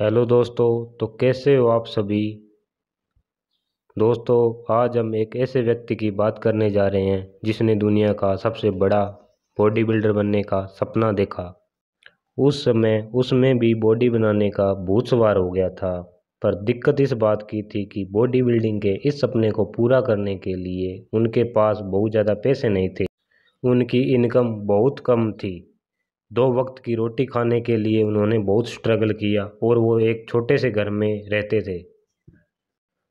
hello दोस्तों तो कैसे हो आप सभी दोस्तों आज हम एक ऐसे व्यक्ति की बात करने जा रहे हैं जिसने दुनिया का सबसे बड़ा बॉडी बिल्डर बनने का सपना देखा उस समय उसमें भी बॉडी बनाने का भूत सवार हो गया था पर दिक्कत इस बात की थी कि बॉडी बिल्डिंग के इस सपने को पूरा करने के लिए उनके पास बहुत ज़्यादा पैसे नहीं थे उनकी इनकम बहुत कम थी दो वक्त की रोटी खाने के लिए उन्होंने बहुत स्ट्रगल किया और वो एक छोटे से घर में रहते थे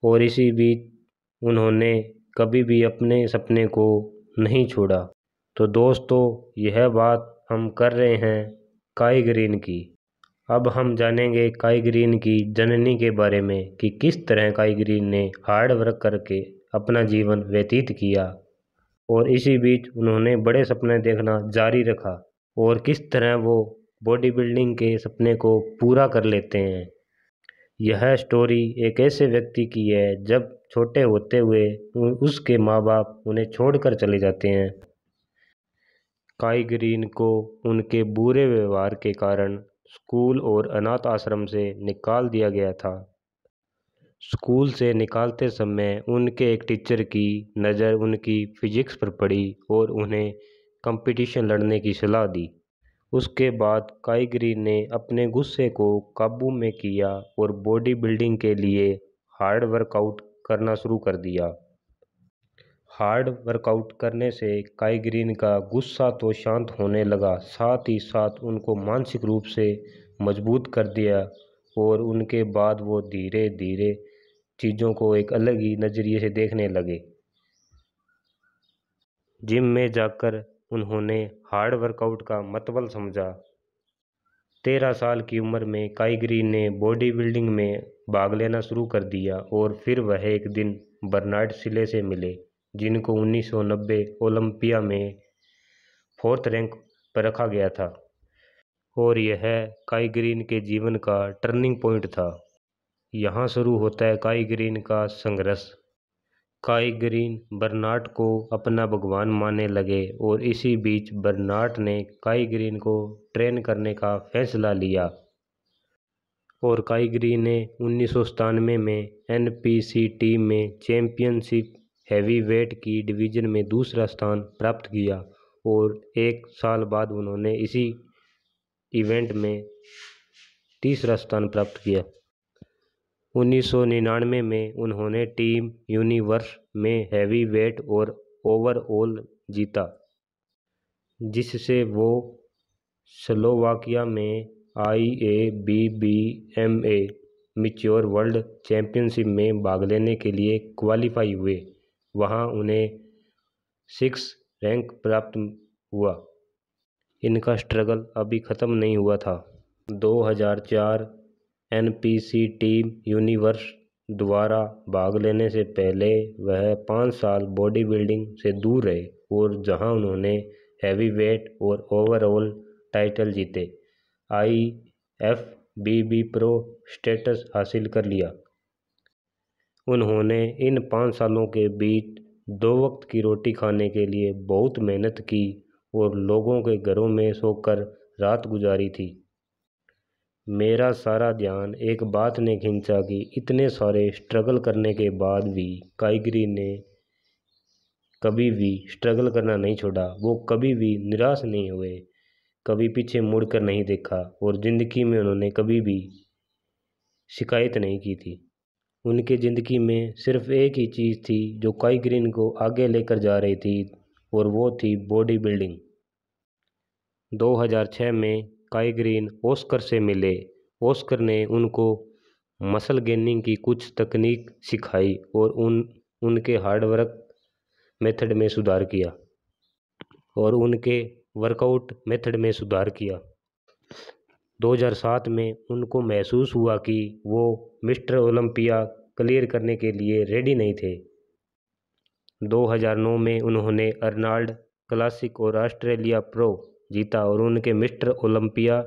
और इसी बीच उन्होंने कभी भी अपने सपने को नहीं छोड़ा तो दोस्तों यह बात हम कर रहे हैं काई ग्रीन की अब हम जानेंगे काई ग्रीन की जननी के बारे में कि किस तरह काई ग्रीन ने हार्ड वर्क करके अपना जीवन व्यतीत किया और इसी बीच उन्होंने बड़े सपने देखना जारी रखा और किस तरह वो बॉडी बिल्डिंग के सपने को पूरा कर लेते हैं यह स्टोरी एक ऐसे व्यक्ति की है जब छोटे होते हुए उसके माँ बाप उन्हें छोड़कर चले जाते हैं काई ग्रीन को उनके बुरे व्यवहार के कारण स्कूल और अनाथ आश्रम से निकाल दिया गया था स्कूल से निकालते समय उनके एक टीचर की नज़र उनकी फिजिक्स पर पड़ी और उन्हें कंपटीशन लड़ने की सलाह दी उसके बाद काइगरी ने अपने गुस्से को काबू में किया और बॉडी बिल्डिंग के लिए हार्ड वर्कआउट करना शुरू कर दिया हार्ड वर्कआउट करने से काइग्रीन का गुस्सा तो शांत होने लगा साथ ही साथ उनको मानसिक रूप से मजबूत कर दिया और उनके बाद वो धीरे धीरे चीज़ों को एक अलग ही नज़रिए से देखने लगे जिम में जाकर उन्होंने हार्ड वर्कआउट का मतबल समझा तेरह साल की उम्र में काइगरी ने बॉडी बिल्डिंग में भाग लेना शुरू कर दिया और फिर वह एक दिन बर्नार्ड सिले से मिले जिनको 1990 ओलंपिया में फोर्थ रैंक पर रखा गया था और यह काई के जीवन का टर्निंग पॉइंट था यहाँ शुरू होता है काई का संघर्ष ग्रीन बर्नाट को अपना भगवान मानने लगे और इसी बीच बर्नाट ने ग्रीन को ट्रेन करने का फैसला लिया और ग्रीन ने उन्नीस में एनपीसीटी में चैंपियनशिप हैवीवेट की डिवीज़न में दूसरा स्थान प्राप्त किया और एक साल बाद उन्होंने इसी इवेंट में तीसरा स्थान प्राप्त किया उन्नीस सौ निन्यानवे में उन्होंने टीम यूनिवर्स में हैवीवेट और ओवरऑल जीता जिससे वो स्लोवाकिया में I A B B M amateur world championship में भाग लेने के लिए क्वालिफाई हुए वहां उन्हें सिक्स रैंक प्राप्त हुआ इनका स्ट्रगल अभी ख़त्म नहीं हुआ था 2004 N P C Team Universe द्वारा भाग लेने से पहले वह पाँच साल बॉडी बिल्डिंग से दूर रहे और जहां उन्होंने वेट और ओवरऑल टाइटल जीते I F B B pro status हासिल कर लिया उन्होंने इन पाँच सालों के बीच दो वक्त की रोटी खाने के लिए बहुत मेहनत की और लोगों के घरों में सोकर रात गुजारी थी मेरा सारा ध्यान एक बात ने खींचा कि इतने सारे स्ट्रगल करने के बाद भी काइगरी ने कभी भी स्ट्रगल करना नहीं छोड़ा वो कभी भी निराश नहीं हुए कभी पीछे मुड़कर नहीं देखा और ज़िंदगी में उन्होंने कभी भी शिकायत नहीं की थी उनके ज़िंदगी में सिर्फ एक ही चीज़ थी जो काइग्रीन को आगे लेकर जा रही थी और वो थी बॉडी बिल्डिंग 2006 में स्काई ग्रीन ओस्कर से मिले ओस्कर ने उनको मसल गेनिंग की कुछ तकनीक सिखाई और उन उनके हार्डवर्क मेथड में सुधार किया और उनके वर्कआउट मेथड में सुधार किया 2007 में उनको महसूस हुआ कि वो मिस्टर ओलंपिया क्लियर करने के लिए रेडी नहीं थे 2009 में उन्होंने अर्नाल्ड क्लासिक और ऑस्ट्रेलिया प्रो जीता और उनके मिस्टर ओलंपिया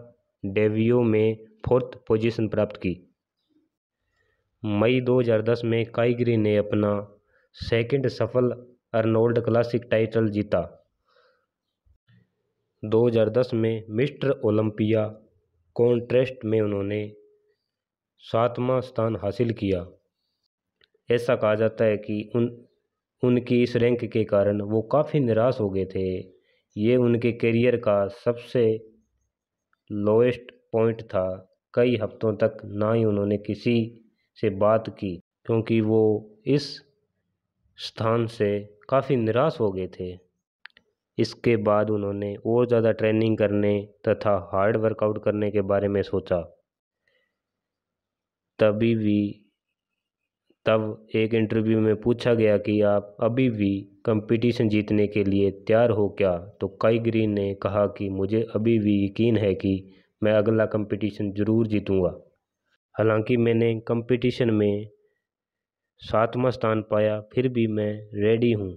डेवियो में फोर्थ पोजीशन प्राप्त की मई 2010 में काइगरी ने अपना सेकंड सफल अर्नोल्ड क्लासिक टाइटल जीता 2010 में मिस्टर ओलंपिया कॉन्ट्रेस्ट में उन्होंने सातवां स्थान हासिल किया ऐसा कहा जाता है कि उन उनकी इस रैंक के कारण वो काफ़ी निराश हो गए थे ये उनके करियर का सबसे लोएस्ट पॉइंट था कई हफ्तों तक ना ही उन्होंने किसी से बात की क्योंकि वो इस स्थान से काफ़ी निराश हो गए थे इसके बाद उन्होंने और ज़्यादा ट्रेनिंग करने तथा हार्ड वर्कआउट करने के बारे में सोचा तभी भी तब एक इंटरव्यू में पूछा गया कि आप अभी भी कंपटीशन जीतने के लिए तैयार हो क्या तो काई ग्रीन ने कहा कि मुझे अभी भी यकीन है कि मैं अगला कंपटीशन ज़रूर जीतूंगा हालांकि मैंने कंपटीशन में सातवां स्थान पाया फिर भी मैं रेडी हूँ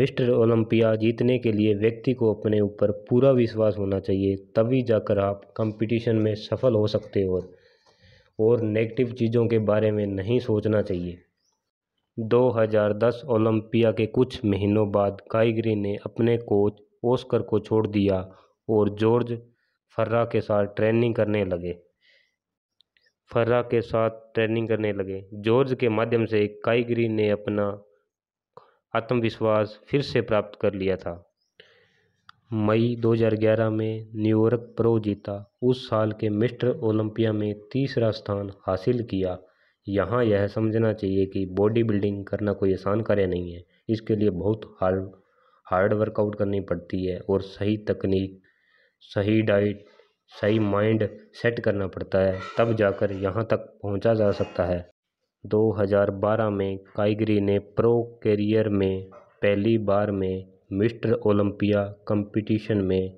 मिस्टर ओलंपिया जीतने के लिए व्यक्ति को अपने ऊपर पूरा विश्वास होना चाहिए तभी जाकर आप कंपटीशन में सफल हो सकते हो और नेगेटिव चीज़ों के बारे में नहीं सोचना चाहिए 2010 ओलंपिया के कुछ महीनों बाद काइगरी ने अपने कोच ओस्कर को छोड़ दिया और जॉर्ज फर्रा के साथ ट्रेनिंग करने लगे फर्रा के साथ ट्रेनिंग करने लगे जॉर्ज के माध्यम से काइगरी ने अपना आत्मविश्वास फिर से प्राप्त कर लिया था मई दो हज़ार ग्यारह में न्यूयॉर्क प्रो जीता उस साल के मिस्टर ओलंपिया में तीसरा स्थान हासिल किया यहाँ यह समझना चाहिए कि बॉडी बिल्डिंग करना कोई आसान कार्य नहीं है इसके लिए बहुत हार्ड हार्ड वर्कआउट करनी पड़ती है और सही तकनीक सही डाइट सही माइंड सेट करना पड़ता है तब जाकर यहाँ तक पहुँचा जा सकता है 2012 में काइगरी ने प्रो करियर में पहली बार में मिस्टर ओलंपिया कंपटीशन में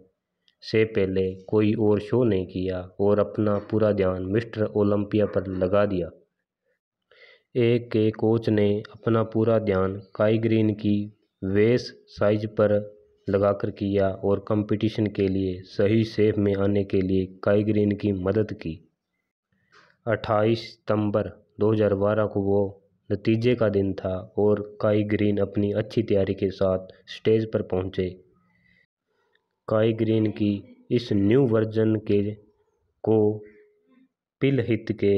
से पहले कोई और शो नहीं किया और अपना पूरा ध्यान मिस्टर ओलंपिया पर लगा दिया एक के कोच ने अपना पूरा ध्यान काइग्रीन की वेस साइज पर लगाकर किया और कंपटीशन के लिए सही सेफ में आने के लिए काइग्रीन की मदद की 28 सितंबर 2012 को वो नतीजे का दिन था और काई ग्रीन अपनी अच्छी तैयारी के साथ स्टेज पर पहुंचे काई ग्रीन की इस न्यू वर्जन के को पिल हित के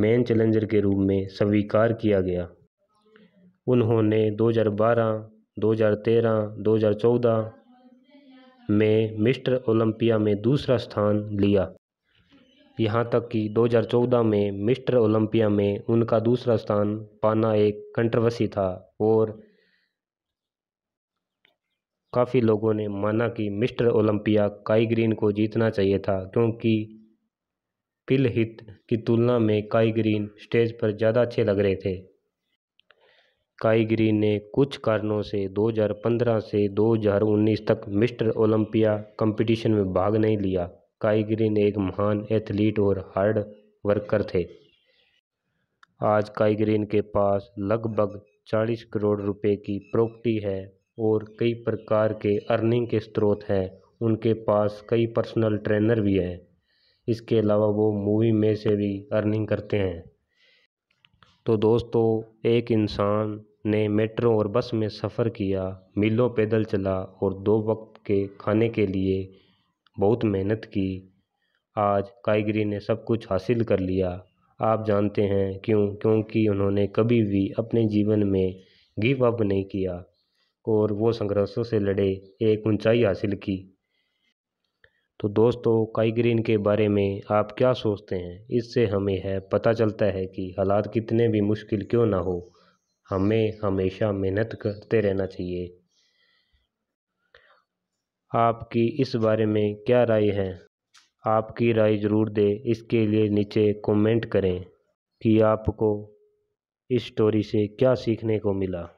मेन चैलेंजर के रूप में स्वीकार किया गया उन्होंने 2012, 2013, 2014 में मिस्टर ओलंपिया में दूसरा स्थान लिया यहाँ तक कि 2014 में मिस्टर ओलंपिया में उनका दूसरा स्थान पाना एक कंट्रवर्सी था और काफ़ी लोगों ने माना कि मिस्टर ओलंपिया काई ग्रीन को जीतना चाहिए था क्योंकि पिल हित की तुलना में काई ग्रीन स्टेज पर ज़्यादा अच्छे लग रहे थे काई ग्रीन ने कुछ कारणों से 2015 से 2019 तक मिस्टर ओलंपिया कंपटीशन में भाग नहीं लिया काइगरी एक महान एथलीट और हार्ड वर्कर थे आज काइगरीन के पास लगभग 40 करोड़ रुपए की प्रॉपर्टी है और कई प्रकार के अर्निंग के स्रोत हैं उनके पास कई पर्सनल ट्रेनर भी हैं इसके अलावा वो मूवी में से भी अर्निंग करते हैं तो दोस्तों एक इंसान ने मेट्रो और बस में सफ़र किया मीलों पैदल चला और दो वक्त के खाने के लिए बहुत मेहनत की आज कारीगरी ने सब कुछ हासिल कर लिया आप जानते हैं क्यों क्योंकि उन्होंने कभी भी अपने जीवन में गिव अप नहीं किया और वो संघर्षों से लड़े एक ऊंचाई हासिल की तो दोस्तों काइग्रीन के बारे में आप क्या सोचते हैं इससे हमें है पता चलता है कि हालात कितने भी मुश्किल क्यों ना हो हमें हमेशा मेहनत करते रहना चाहिए आपकी इस बारे में क्या राय है आपकी राय ज़रूर दें इसके लिए नीचे कमेंट करें कि आपको इस स्टोरी से क्या सीखने को मिला